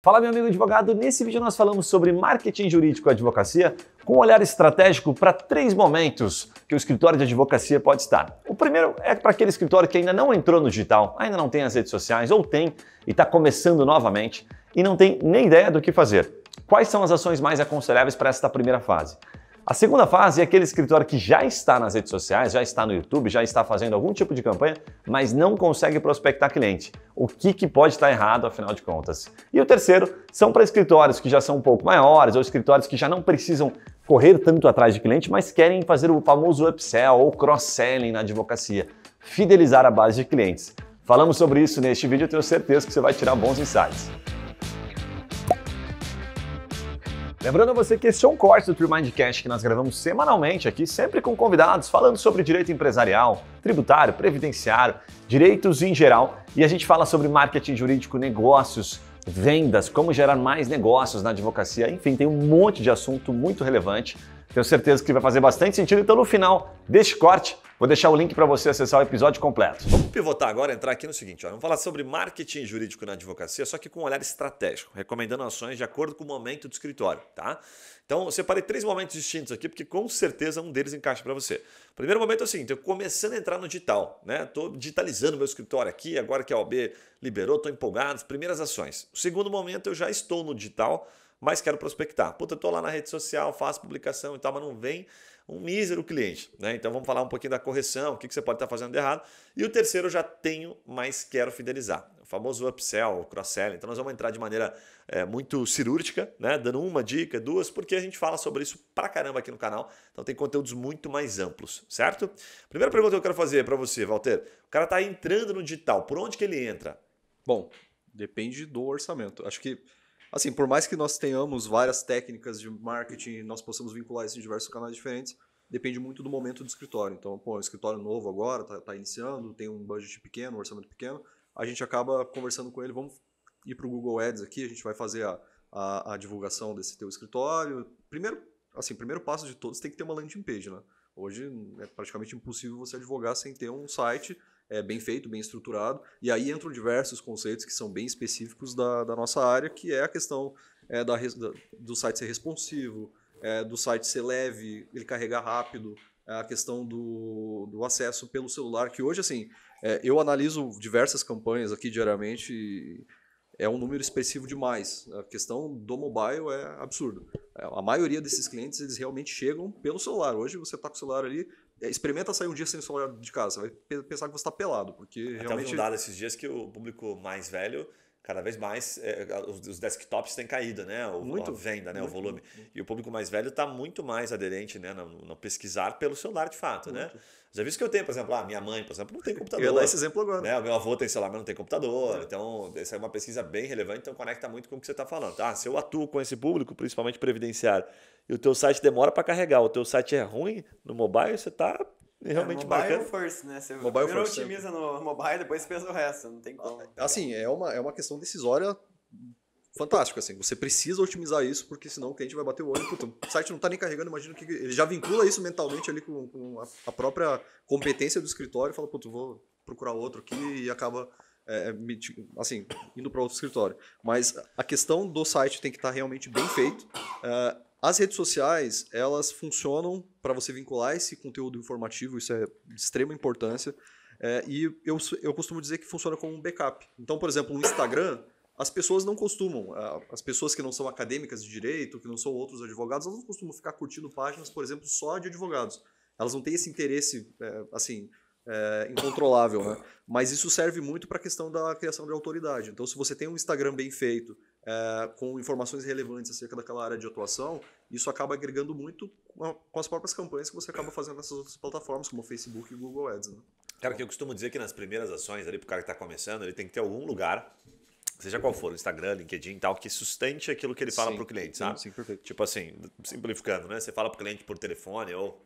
Fala, meu amigo advogado. Nesse vídeo nós falamos sobre marketing jurídico e advocacia com um olhar estratégico para três momentos que o escritório de advocacia pode estar. O primeiro é para aquele escritório que ainda não entrou no digital, ainda não tem as redes sociais ou tem e está começando novamente e não tem nem ideia do que fazer. Quais são as ações mais aconselháveis para esta primeira fase? A segunda fase é aquele escritório que já está nas redes sociais, já está no YouTube, já está fazendo algum tipo de campanha, mas não consegue prospectar cliente. O que, que pode estar errado, afinal de contas? E o terceiro são para escritórios que já são um pouco maiores ou escritórios que já não precisam correr tanto atrás de cliente, mas querem fazer o famoso upsell ou cross-selling na advocacia, fidelizar a base de clientes. Falamos sobre isso neste vídeo, eu tenho certeza que você vai tirar bons insights. Lembrando a você que esse é um corte do Tremindcast que nós gravamos semanalmente aqui, sempre com convidados, falando sobre direito empresarial, tributário, previdenciário, direitos em geral. E a gente fala sobre marketing jurídico, negócios, vendas, como gerar mais negócios na advocacia, enfim, tem um monte de assunto muito relevante. Tenho certeza que vai fazer bastante sentido, então no final deste corte Vou deixar o link para você acessar o episódio completo. Vamos pivotar agora, entrar aqui no seguinte: ó, vamos falar sobre marketing jurídico na advocacia, só que com um olhar estratégico, recomendando ações de acordo com o momento do escritório, tá? Então, eu separei três momentos distintos aqui, porque com certeza um deles encaixa para você. primeiro momento é o seguinte: eu começando a entrar no digital, né? Estou digitalizando meu escritório aqui, agora que a OB liberou, estou empolgado, primeiras ações. O segundo momento, eu já estou no digital mas quero prospectar. Puta, eu tô lá na rede social, faço publicação e tal, mas não vem um mísero cliente. Né? Então vamos falar um pouquinho da correção, o que, que você pode estar tá fazendo de errado. E o terceiro, eu já tenho, mas quero fidelizar. O famoso upsell, cross sell Então nós vamos entrar de maneira é, muito cirúrgica, né? dando uma dica, duas, porque a gente fala sobre isso pra caramba aqui no canal. Então tem conteúdos muito mais amplos, certo? Primeira pergunta que eu quero fazer para você, Walter. O cara tá entrando no digital, por onde que ele entra? Bom, depende do orçamento. Acho que assim, por mais que nós tenhamos várias técnicas de marketing, nós possamos vincular isso em diversos canais diferentes, depende muito do momento do escritório. Então, pô, um escritório novo agora, tá, tá iniciando, tem um budget pequeno, um orçamento pequeno, a gente acaba conversando com ele, vamos ir para o Google Ads aqui, a gente vai fazer a, a, a, divulgação desse teu escritório. Primeiro, assim, primeiro passo de todos tem que ter uma landing page, né? Hoje é praticamente impossível você advogar sem ter um site é, bem feito, bem estruturado. E aí entram diversos conceitos que são bem específicos da, da nossa área, que é a questão é, da, da, do site ser responsivo, é, do site ser leve, ele carregar rápido, é, a questão do, do acesso pelo celular, que hoje, assim, é, eu analiso diversas campanhas aqui diariamente e é um número expressivo demais. A questão do mobile é absurdo. É, a maioria desses clientes, eles realmente chegam pelo celular. Hoje você está com o celular ali, é, experimenta sair um dia sem o celular de casa. Vai pensar que você está pelado, porque Até realmente. Até esses dias que o público mais velho cada vez mais é, é os, desktops têm caído, né? O, muito, a venda, né? Muito, o volume. Muito. E o público mais velho está muito mais aderente, né? No, no, pesquisar pelo celular, de fato, né? Já visto isso que eu tenho, por exemplo, a ah, minha mãe, por exemplo, não tem computador. Eu esse exemplo agora. Né? O meu avô tem celular, mas não tem computador. É. Então, essa é uma pesquisa bem relevante, então conecta muito com o que você está falando. Ah, se eu atuo com esse público, principalmente previdenciário, e o teu site demora para carregar, o teu site é ruim no mobile, você está é, realmente é, mobile bacana. Mobile first, né? Você mobile é primeiro first, otimiza sempre. no mobile, depois pensa o resto, não tem como. Ah, assim, é uma, é uma questão decisória fantástica, assim. Você precisa otimizar isso, porque senão o cliente vai bater o olho, puta, o site não está nem carregando, imagina que ele já vincula isso mentalmente ali com, com a, própria competência do escritório e fala, puta, vou procurar outro aqui e acaba... É, é assim, indo para outro escritório. Mas a questão do site tem que estar tá realmente bem feito. As redes sociais, elas funcionam para você vincular esse conteúdo informativo, isso é de extrema importância. É, e eu, eu costumo dizer que funciona como um backup. Então, por exemplo, no Instagram, as pessoas não costumam, as pessoas que não são acadêmicas de direito, que não são outros advogados, elas não costumam ficar curtindo páginas, por exemplo, só de advogados. Elas não têm esse interesse, é, assim, é, incontrolável, né? Mas isso serve muito para a questão da criação de autoridade. Então, se você tem um Instagram bem feito é, com informações relevantes acerca daquela área de atuação, isso acaba agregando muito com, a, com as próprias campanhas que você acaba fazendo nessas outras plataformas, como Facebook e Google Ads. Né? Cara, que eu costumo dizer é que nas primeiras ações ali, para o cara que está começando, ele tem que ter algum lugar seja qual for, Instagram, LinkedIn e tal, que sustente aquilo que ele fala para o cliente, sabe? Sim, sim, perfeito. Tipo assim, simplificando, né? Você fala para o cliente por telefone ou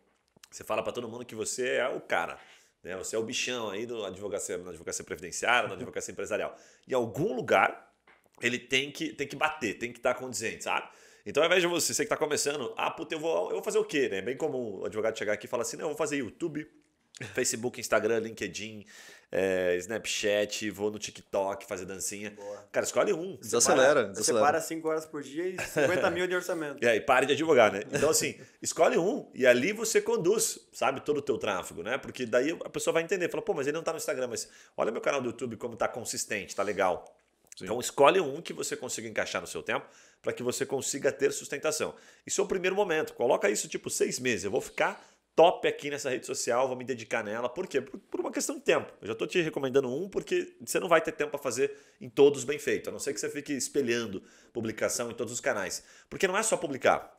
você fala para todo mundo que você é o cara. Né? Você é o bichão aí do advocacia, na advocacia previdenciária, na advocacia empresarial. Em algum lugar ele tem que, tem que bater, tem que estar tá condizente, sabe? Então, ao invés de você, você que está começando, ah, puta, eu vou, eu vou fazer o quê? Né? É bem comum o advogado chegar aqui e falar assim: não, eu vou fazer YouTube, Facebook, Instagram, LinkedIn, é, Snapchat, vou no TikTok fazer dancinha. Boa. Cara, escolhe um. Desacelera. Você para 5 horas por dia e 50 mil de orçamento. É, e aí pare de advogar, né? Então, assim, escolhe um e ali você conduz, sabe, todo o teu tráfego, né? Porque daí a pessoa vai entender, fala, pô, mas ele não está no Instagram, mas olha meu canal do YouTube como está consistente, está legal. Sim. Então escolhe um que você consiga encaixar no seu tempo para que você consiga ter sustentação. Isso é o primeiro momento. Coloca isso tipo seis meses. Eu vou ficar top aqui nessa rede social, vou me dedicar nela. Por quê? Por, por uma questão de tempo. Eu já estou te recomendando um porque você não vai ter tempo para fazer em todos bem feito, a não ser que você fique espelhando publicação em todos os canais. Porque não é só publicar.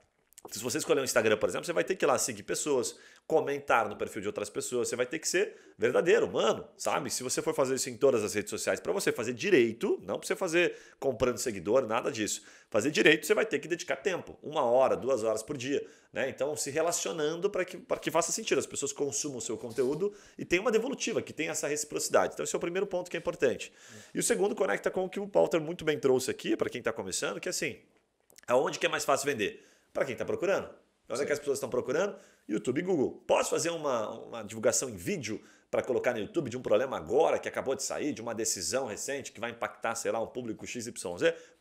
Se você escolher um Instagram, por exemplo, você vai ter que ir lá seguir pessoas, comentar no perfil de outras pessoas, você vai ter que ser verdadeiro, humano, sabe? Se você for fazer isso em todas as redes sociais, para você fazer direito, não para você fazer comprando seguidor, nada disso. Fazer direito, você vai ter que dedicar tempo, uma hora, duas horas por dia, né? Então, se relacionando para que, pra que faça sentido, as pessoas consumam o seu conteúdo e tem uma devolutiva, que tem essa reciprocidade. Então, esse é o primeiro ponto que é importante. E o segundo conecta com o que o Walter muito bem trouxe aqui, para quem está começando, que é assim, aonde que é mais fácil vender? para quem está procurando. Onde Sim. é que as pessoas estão procurando? YouTube e Google. Posso fazer uma, uma divulgação em vídeo para colocar no YouTube de um problema agora que acabou de sair, de uma decisão recente que vai impactar, sei lá, um público XYZ?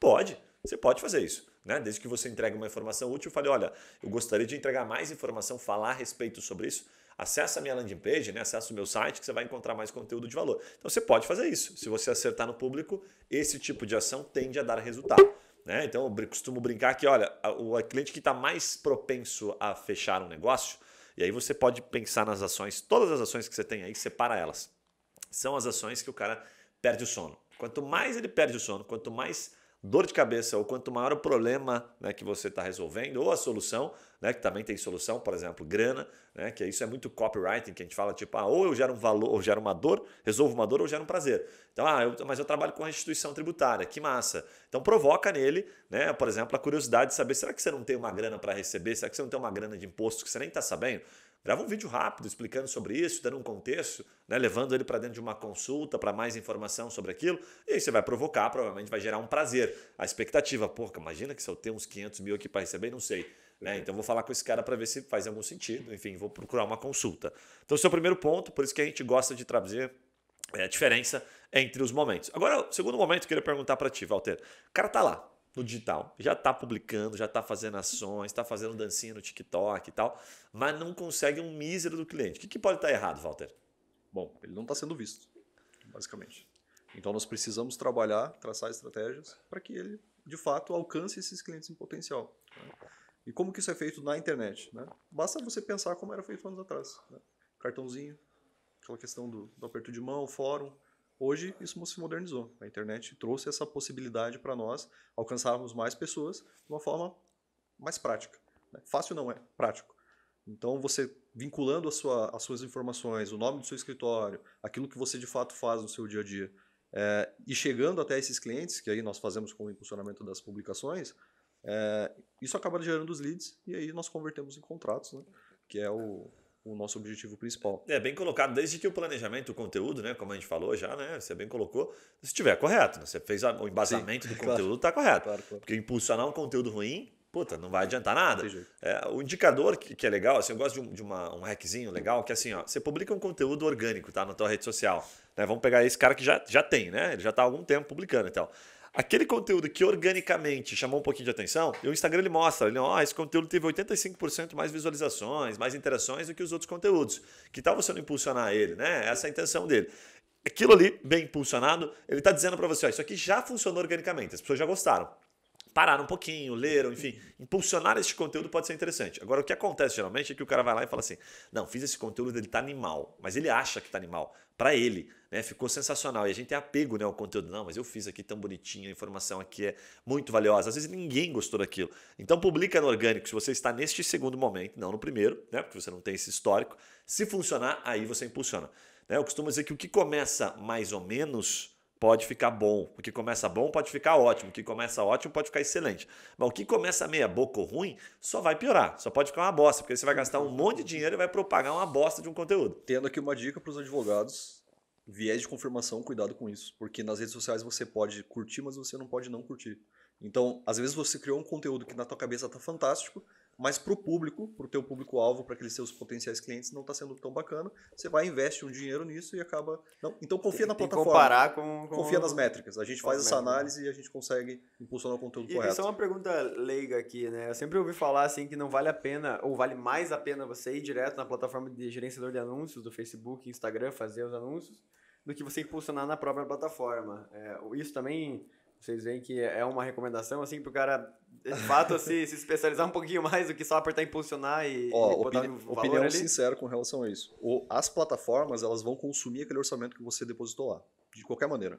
Pode, você pode fazer isso. Né? Desde que você entregue uma informação útil, fale, olha, eu gostaria de entregar mais informação, falar a respeito sobre isso. Acesse a minha landing page, né? acesse o meu site, que você vai encontrar mais conteúdo de valor. Então você pode fazer isso. Se você acertar no público, esse tipo de ação tende a dar resultado. Né? Então eu costumo brincar que, olha, o cliente que está mais propenso a fechar um negócio, e aí você pode pensar nas ações, todas as ações que você tem aí, separa elas. São as ações que o cara perde o sono. Quanto mais ele perde o sono, quanto mais dor de cabeça ou quanto maior o problema né, que você está resolvendo ou a solução, né, que também tem solução, por exemplo, grana, né, que isso é muito copywriting, que a gente fala tipo, ah, ou eu gero um valor, ou gero uma dor, resolvo uma dor, ou gero um prazer. Então, ah, eu, mas eu trabalho com restituição tributária, que massa. Então provoca nele, né, por exemplo, a curiosidade de saber, será que você não tem uma grana para receber? Será que você não tem uma grana de imposto que você nem está sabendo? grava um vídeo rápido explicando sobre isso, dando um contexto, né, levando ele para dentro de uma consulta para mais informação sobre aquilo, e aí você vai provocar, provavelmente vai gerar um prazer, a expectativa, porca, imagina que se eu tenho uns 500 mil aqui para receber, não sei. Né? Então vou falar com esse cara para ver se faz algum sentido, enfim, vou procurar uma consulta. Então esse é o primeiro ponto, por isso que a gente gosta de trazer é, a diferença entre os momentos. Agora, o segundo momento que eu queria perguntar para ti, Walter. O cara tá lá no digital, já tá publicando, já tá fazendo ações, tá fazendo dancinha no TikTok e tal, mas não consegue um mísero do cliente. O que, que pode estar tá errado, Walter? Bom, ele não está sendo visto, basicamente. Então nós precisamos trabalhar, traçar estratégias para que ele, de fato, alcance esses clientes em potencial. Né? E como que isso é feito na internet? Né? Basta você pensar como era feito anos atrás. Né? Cartãozinho, aquela questão do, do, aperto de mão, fórum. Hoje isso se modernizou. A internet trouxe essa possibilidade para nós alcançarmos mais pessoas de uma forma mais prática. Né? Fácil não é, prático. Então você vinculando sua, as suas informações, o nome do seu escritório, aquilo que você de fato faz no seu dia a dia, é, e chegando até esses clientes, que aí nós fazemos com o impulsionamento das publicações, é, isso acaba gerando os leads e aí nós convertemos em contratos, né? que é o, o nosso objetivo principal. É bem colocado, desde que o planejamento, o conteúdo, né, como a gente falou já, né, você bem colocou, se estiver correto, né, você fez o embasamento Sim, do conteúdo, está claro, tá correto. Claro, claro. Porque impulsionar um conteúdo ruim, puta, não vai adiantar nada. É, o indicador que, que, é legal, assim, eu gosto de, um, de uma, um hackzinho legal, que é assim, ó, você publica um conteúdo orgânico, tá, na tua rede social. Né, vamos pegar esse cara que já, já tem, né, ele já está há algum tempo publicando e então. tal aquele conteúdo que organicamente chamou um pouquinho de atenção, e o Instagram ele mostra, ele, ó, oh, esse conteúdo teve 85% mais visualizações, mais interações do que os outros conteúdos. Que tal você não impulsionar ele, né? Essa é a intenção dele. Aquilo ali, bem impulsionado, ele está dizendo para você, ó, isso aqui já funcionou organicamente, as pessoas já gostaram pararam um pouquinho, leram, enfim, impulsionar esse conteúdo pode ser interessante. Agora, o que acontece geralmente é que o cara vai lá e fala assim: não, fiz esse conteúdo, ele tá animal, mas ele acha que tá animal, para ele, né? Ficou sensacional. E a gente é apego né, ao conteúdo. Não, mas eu fiz aqui tão bonitinho, a informação aqui é muito valiosa. Às vezes ninguém gostou daquilo. Então, publica no orgânico, se você está neste segundo momento, não no primeiro, né? Porque você não tem esse histórico. Se funcionar, aí você impulsiona. Né? Eu costumo dizer que o que começa mais ou menos pode ficar bom. O que começa bom pode ficar ótimo. O que começa ótimo pode ficar excelente. Mas o que começa meia boca ou ruim só vai piorar. Só pode ficar uma bosta, porque você vai gastar um monte de dinheiro e vai propagar uma bosta de um conteúdo. Tendo aqui uma dica para os advogados. Viés de confirmação, cuidado com isso. Porque nas redes sociais você pode curtir, mas você não pode não curtir. Então, às vezes você criou um conteúdo que na tua cabeça está fantástico, mas para o público, para o teu público-alvo, para aqueles seus potenciais clientes, não está sendo tão bacana. Você vai, investe um dinheiro nisso e acaba. Não, então confia tem, na plataforma. comparar com, com, Confia nas métricas. A gente faz essa métricas. Né? análise e a gente consegue impulsionar o conteúdo e, correto. E só é uma pergunta leiga aqui, né? Eu sempre ouvi falar assim que não vale a pena, ou vale mais a pena você ir direto na plataforma de gerenciador de anúncios do Facebook, Instagram, fazer os anúncios, do que você impulsionar na própria plataforma. É, isso também vocês veem que é uma recomendação, assim, pro cara, de fato, se, se especializar um pouquinho mais do que só apertar impulsionar e, Ó, e botar opini um opinião ali. sincera com relação a isso. O, as plataformas, elas vão consumir aquele orçamento que você depositou lá, de qualquer maneira.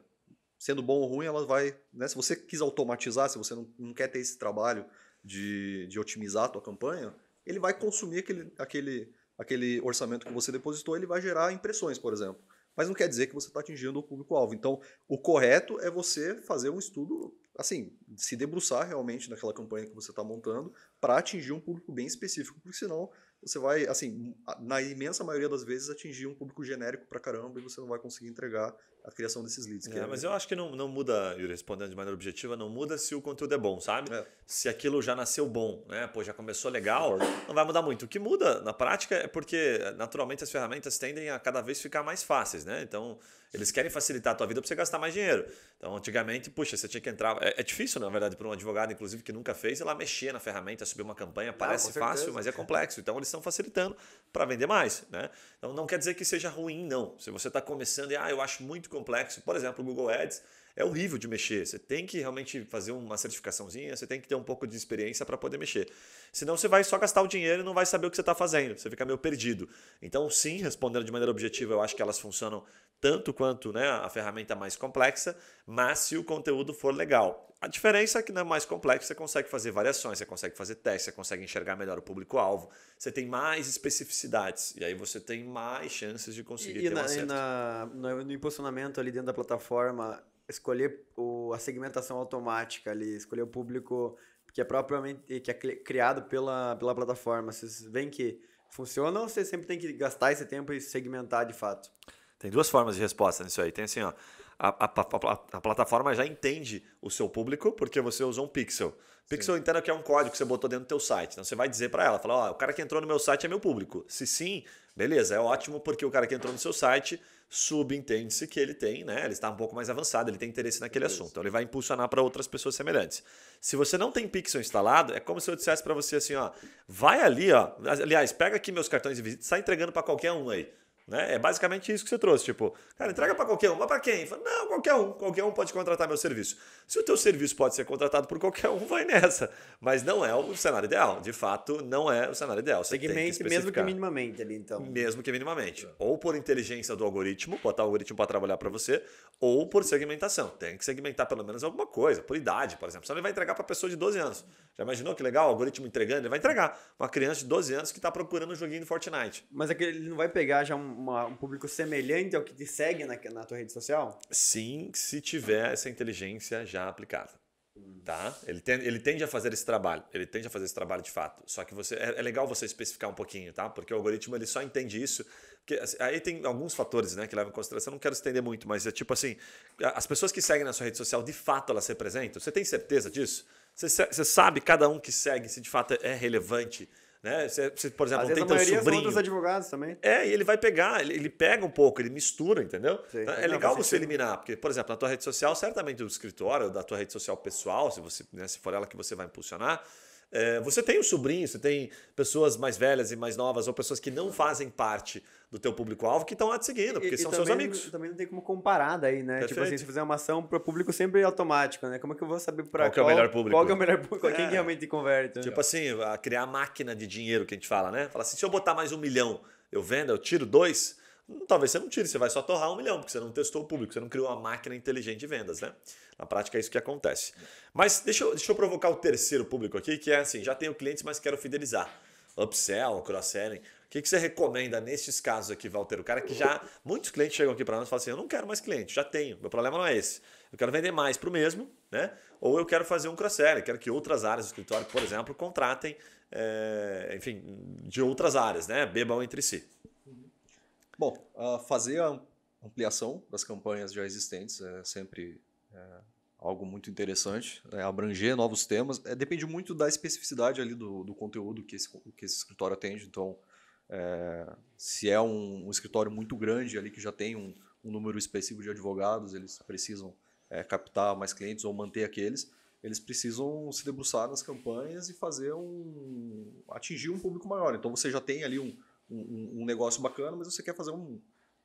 Sendo bom ou ruim, ela vai... Né, se você quis automatizar, se você não, não quer ter esse trabalho de, de otimizar a tua campanha, ele vai consumir aquele, aquele, aquele orçamento que você depositou, ele vai gerar impressões, por exemplo mas não quer dizer que você está atingindo o público-alvo. Então, o correto é você fazer um estudo, assim, se debruçar realmente naquela campanha que você está montando para atingir um público bem específico, porque senão você vai, assim, na imensa maioria das vezes atingir um público genérico para caramba e você não vai conseguir entregar a criação desses leads. É, é mas eu acho que não, não muda, Yuri, respondendo de maneira objetiva, não muda se o conteúdo é bom, sabe? É. Se aquilo já nasceu bom, né? Pô, já começou legal, não vai mudar muito. O que muda na prática é porque, naturalmente, as ferramentas tendem a cada vez ficar mais fáceis, né? Então, eles querem facilitar a tua vida para você gastar mais dinheiro. Então, antigamente, puxa, você tinha que entrar. É, é difícil, na verdade, para um advogado, inclusive, que nunca fez, ela mexer na ferramenta, subir uma campanha, não, parece fácil, mas é complexo. Então, eles estão facilitando para vender mais, né? Então, não quer dizer que seja ruim, não. Se você está começando e, ah, eu acho muito complexo. Por exemplo, o Google Ads é horrível de mexer. Você tem que realmente fazer uma certificaçãozinha, você tem que ter um pouco de experiência para poder mexer. Senão você vai só gastar o dinheiro e não vai saber o que você está fazendo, você fica meio perdido. Então, sim, respondendo de maneira objetiva, eu acho que elas funcionam tanto quanto né, a ferramenta mais complexa, mas se o conteúdo for legal. A diferença é que na mais complexa você consegue fazer variações, você consegue fazer testes, você consegue enxergar melhor o público-alvo, você tem mais especificidades, e aí você tem mais chances de conseguir e, ter e um na, um acerto. E na, no, no impulsionamento ali dentro da plataforma, escolher o, a segmentação automática ali, escolher o público que é propriamente que é criado pela, pela plataforma. Vocês veem que funciona ou você sempre tem que gastar esse tempo e segmentar de fato? Tem duas formas de resposta nisso aí. Tem assim, ó a, a, a, a, plataforma já entende o seu público porque você usou um pixel. Pixel entenda que é um código que você botou dentro do teu site. Então você vai dizer para ela, falar, ó, oh, o cara que entrou no meu site é meu público. Se sim, beleza, é ótimo porque o cara que entrou no seu site subentende-se que ele tem, né? Ele está um pouco mais avançado, ele tem interesse naquele beleza. assunto. Então ele vai impulsionar para outras pessoas semelhantes. Se você não tem pixel instalado, é como se eu dissesse para você assim, ó, vai ali, ó, aliás, pega aqui meus cartões de visita, sai entregando para qualquer um aí. Né? É basicamente isso que você trouxe. Tipo, cara, entrega para qualquer um. Mas para quem? Fala, não, qualquer um. Qualquer um pode contratar meu serviço. Se o teu serviço pode ser contratado por qualquer um, vai nessa. Mas não é o cenário ideal. De fato, não é o cenário ideal. Você tem que mesmo que minimamente ali, então. Mesmo que minimamente. É. Ou por inteligência do algoritmo, botar o algoritmo para trabalhar para você, ou por segmentação. Tem que segmentar pelo menos alguma coisa. Por idade, por exemplo. só ele vai entregar para pessoa de 12 anos. Já imaginou que legal o algoritmo entregando? Ele vai entregar uma criança de 12 anos que está procurando um joguinho do Fortnite. Mas é que ele não vai pegar já um uma, um público semelhante ao que te segue na, na tua rede social? Sim, se tiver essa inteligência já aplicada. Tá? Ele, tem, ele tende a fazer esse trabalho, ele tende a fazer esse trabalho de fato. Só que você é, é legal você especificar um pouquinho, tá? Porque o algoritmo ele só entende isso. Porque, assim, aí tem alguns fatores né, que levam em consideração, não quero estender muito, mas é tipo assim: as pessoas que seguem na sua rede social, de fato elas se representam? Você tem certeza disso? Você, você sabe cada um que segue se de fato é relevante? Né? Você, você por exemplo, Às não tem teu sobrinho. São outros advogados também. É, e ele vai pegar, ele, ele pega um pouco, ele mistura, entendeu? Sim, então, é legal você eliminar, porque, por exemplo, na tua rede social, certamente do escritório, da tua rede social pessoal, se você, né, se for ela que você vai impulsionar, é, você tem um sobrinho, você tem pessoas mais velhas e mais novas, ou pessoas que não fazem parte do teu público-alvo que estão lá te seguindo, porque e, são e também, seus amigos. Também não tem como comparar daí, né? Perfeito. Tipo assim, se fizer uma ação para o público sempre é automático, né? Como é que eu vou saber para qual, é qual, é o melhor público? Qual é o melhor público? É. Quem realmente converte? Tipo né? assim, criar a máquina de dinheiro que a gente fala, né? Fala assim, se eu botar mais um milhão, eu vendo, eu tiro dois talvez você não tire, você vai só torrar um milhão, porque você não testou o público, você não criou uma máquina inteligente de vendas, né? Na prática é isso que acontece. Mas deixa eu, deixa eu provocar o terceiro público aqui, que é assim, já tenho clientes, mas quero fidelizar. Upsell, cross-selling. O que, que você recomenda nesses casos aqui, Walter? O cara que já. Muitos clientes chegam aqui para nós e falam assim: eu não quero mais cliente, já tenho, meu problema não é esse. Eu quero vender mais para o mesmo, né? Ou eu quero fazer um cross-selling, quero que outras áreas do escritório, por exemplo, contratem, é, enfim, de outras áreas, né? Bebam entre si. Bom, uh, fazer a ampliação das campanhas já existentes é sempre é, algo muito interessante, é, abranger novos temas. É, depende muito da especificidade ali do, do conteúdo que esse, que esse escritório atende. Então, é, se é um, um, escritório muito grande ali que já tem um, um número específico de advogados, eles precisam é, captar mais clientes ou manter aqueles eles precisam se debruçar nas campanhas e fazer um atingir um público maior. Então você já tem ali um, um, um negócio bacana, mas você quer fazer um,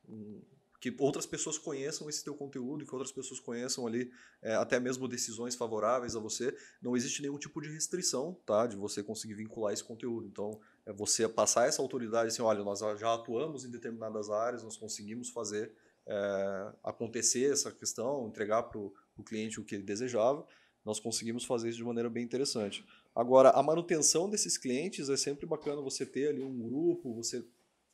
um, que outras pessoas conheçam esse teu conteúdo, que outras pessoas conheçam ali é, até mesmo decisões favoráveis a você. Não existe nenhum tipo de restrição, tá? De você conseguir vincular esse conteúdo. Então, é você passar essa autoridade assim, olha, nós já atuamos em determinadas áreas, nós conseguimos fazer é, acontecer essa questão, entregar para o cliente o que ele desejava, nós conseguimos fazer isso de maneira bem interessante. Agora, a manutenção desses clientes é sempre bacana você ter ali um grupo, você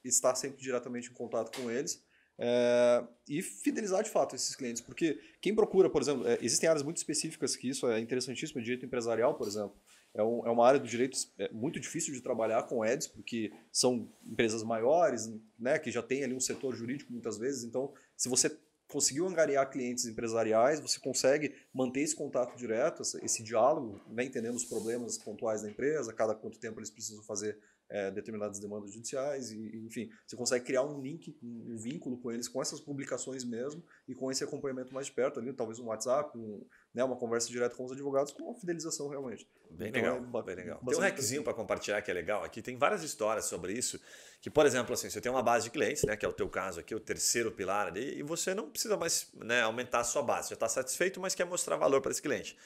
estar sempre diretamente em contato com eles. É, e fidelizar de fato esses clientes, porque quem procura, por exemplo, é, existem áreas muito específicas que isso é interessantíssimo, direito empresarial, por exemplo, é, um, é uma área do direito é muito difícil de trabalhar com EDs, porque são empresas maiores, né, que já tem ali um setor jurídico muitas vezes, então se você conseguiu angariar clientes empresariais, você consegue manter esse contato direto, esse diálogo, né, entendendo os problemas pontuais da empresa, cada quanto tempo eles precisam fazer é, determinadas demandas judiciais, e, enfim, você consegue criar um link, um vínculo com eles, com essas publicações mesmo e com esse acompanhamento mais de perto ali, talvez um WhatsApp, um, né, uma conversa direta com os advogados, com uma fidelização realmente. Bem então, é legal, é bem legal. Tem um hackzinho para compartilhar que é legal aqui, tem várias histórias sobre isso, que, por exemplo, assim, você tem uma base de clientes, né, que é o teu caso aqui, o terceiro pilar ali, e você não precisa mais né, aumentar a sua base, já está satisfeito, mas quer mostrar valor para esse cliente.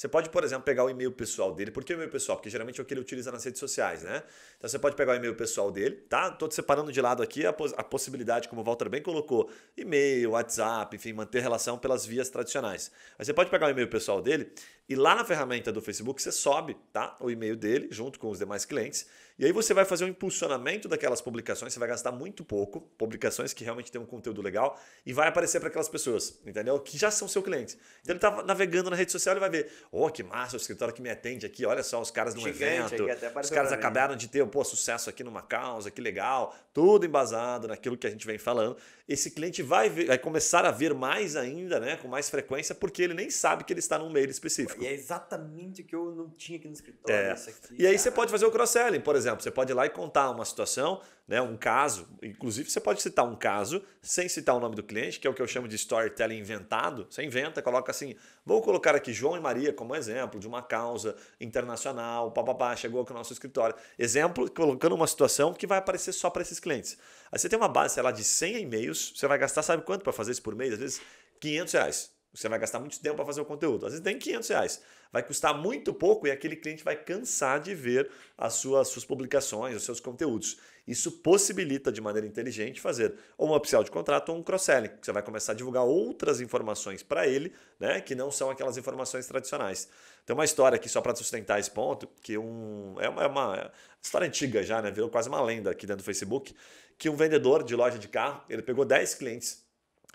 Você pode, por exemplo, pegar o e-mail pessoal dele. Por que o e-mail pessoal? Porque geralmente é o que ele utiliza nas redes sociais, né? Então você pode pegar o e-mail pessoal dele, tá? Tô separando de lado aqui a, pos a possibilidade, como o Walter bem colocou, e-mail, WhatsApp, enfim, manter relação pelas vias tradicionais. Mas você pode pegar o e-mail pessoal dele e lá na ferramenta do Facebook você sobe, tá? O e-mail dele junto com os demais clientes. E aí você vai fazer um impulsionamento daquelas publicações, você vai gastar muito pouco, publicações que realmente têm um conteúdo legal e vai aparecer para aquelas pessoas, entendeu? Que já são seu cliente. Então ele tá navegando na rede social, e vai ver, oh, que massa, o escritório que me atende aqui, olha só, os caras no evento. Os caras acabaram de ter pô, sucesso aqui numa causa, que legal. Tudo embasado naquilo que a gente vem falando. Esse cliente vai, ver, vai começar a ver mais ainda, né? Com mais frequência, porque ele nem sabe que ele está num meio específico. E é exatamente o que eu não tinha aqui no escritório. É. Aqui, e aí cara. você pode fazer o cross-selling, por exemplo. Você pode ir lá e contar uma situação né, um caso, inclusive você pode citar um caso sem citar o nome do cliente, que é o que eu chamo de storytelling inventado. Você inventa, coloca assim, vou colocar aqui João e Maria como exemplo de uma causa internacional, papapá, chegou aqui no nosso escritório. Exemplo, colocando uma situação que vai aparecer só para esses clientes. Aí você tem uma base, sei lá, de 100 e-mails, você vai gastar sabe quanto para fazer isso por mês? Às vezes 500 reais. Você vai gastar muito tempo para fazer o conteúdo. Às vezes tem 500 reais. Vai custar muito pouco e aquele cliente vai cansar de ver as suas, suas publicações, os seus conteúdos. Isso possibilita de maneira inteligente fazer ou um upsell de contrato ou um cross-selling. Você vai começar a divulgar outras informações para ele, né, que não são aquelas informações tradicionais. Tem uma história aqui só para sustentar esse ponto, que um é uma, é uma história antiga já, né, virou quase uma lenda aqui dentro do Facebook, que um vendedor de loja de carro, ele pegou 10 clientes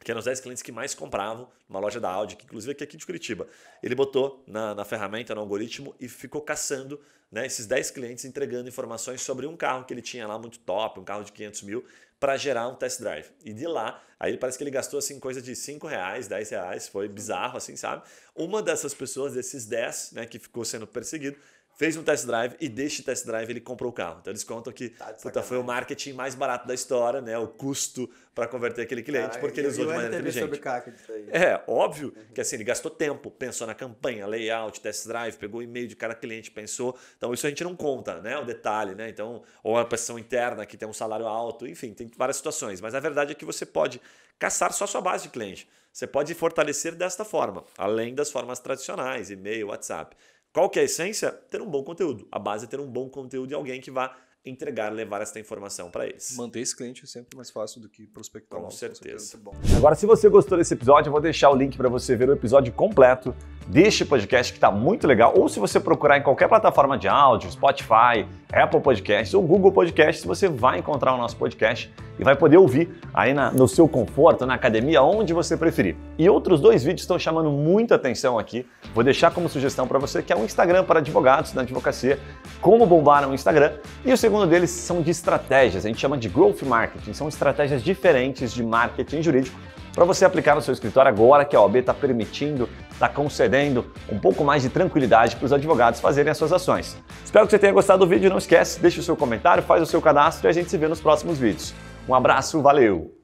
que eram os 10 clientes que mais compravam numa loja da Audi, que inclusive é aqui de Curitiba. Ele botou na, na ferramenta, no algoritmo, e ficou caçando né, esses 10 clientes, entregando informações sobre um carro que ele tinha lá muito top, um carro de 500 mil, para gerar um test drive. E de lá, aí parece que ele gastou assim coisa de 5 reais, 10 reais, foi bizarro assim, sabe? Uma dessas pessoas, desses 10, né, que ficou sendo perseguido, fez um test drive e deste test drive ele comprou o carro. Então eles contam que tá puta, foi o marketing mais barato da história, né? O custo para converter aquele cliente, porque ele usou de maneira inteligente. É, óbvio que assim, ele gastou tempo, pensou na campanha, layout, test drive, pegou e-mail de cada cliente, pensou. Então isso a gente não conta, né? O detalhe, né? Então, ou a pressão interna que tem um salário alto, enfim, tem várias situações. Mas a verdade é que você pode caçar só sua base de cliente. Você pode fortalecer desta forma, além das formas tradicionais, e-mail, WhatsApp. Qual que é a essência? Ter um bom conteúdo. A base é ter um bom conteúdo de alguém que vá entregar, levar essa informação para eles. Manter esse cliente é sempre mais fácil do que prospectar. Com, um, certeza. com certeza. Agora, se você gostou desse episódio, eu vou deixar o link para você ver o episódio completo deste podcast que está muito legal. Ou se você procurar em qualquer plataforma de áudio, Spotify, Apple Podcasts ou Google Podcasts, você vai encontrar o nosso podcast e vai poder ouvir aí na, no seu conforto, na academia, onde você preferir. E outros dois vídeos estão chamando muita atenção aqui. Vou deixar como sugestão para você que é o um Instagram para advogados na advocacia, como bombar o Instagram. E o segundo deles são de estratégias, a gente chama de growth marketing. São estratégias diferentes de marketing jurídico para você aplicar no seu escritório agora que a OAB está permitindo, está concedendo um pouco mais de tranquilidade para os advogados fazerem as suas ações. Espero que você tenha gostado do vídeo. Não esquece, deixa o seu comentário, faz o seu cadastro e a gente se vê nos próximos vídeos. Um abraço, valeu!